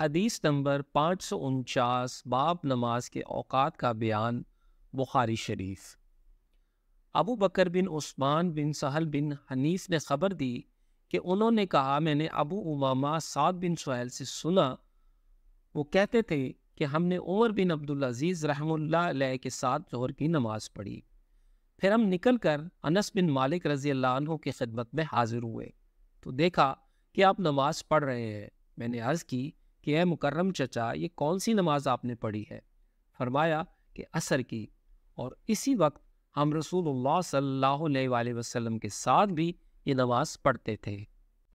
हदीस नंबर पाँच सौ उनचास बाब नमाज के औकात का बयान Bukhari Sharif Abu Bakar bin Usman bin Sahal bin Hanis ने खबर दी कि उन्होंने कहा मैंने अबू उमामा साद बिन सुहैल से सुना वो कहते थे कि हमने उमर बिन अब्दुल अजीज़ रहमुल्ला के साथ जोहर की नमाज़ पढ़ी फिर हम निकल कर अनस बिन मालिक रजी अल्लाह की खिदमत में हाजिर हुए तो देखा कि आप नमाज़ पढ़ रहे हैं मैंने अर्ज़ की कि ए मुकर्रम चचा ये कौन सी नमाज आपने पढ़ी है फरमाया कि असर की और इसी वक्त हम रसूलुल्लाह सल्लल्लाहु अलैहि वसल्लम के साथ भी ये नमाज़ पढ़ते थे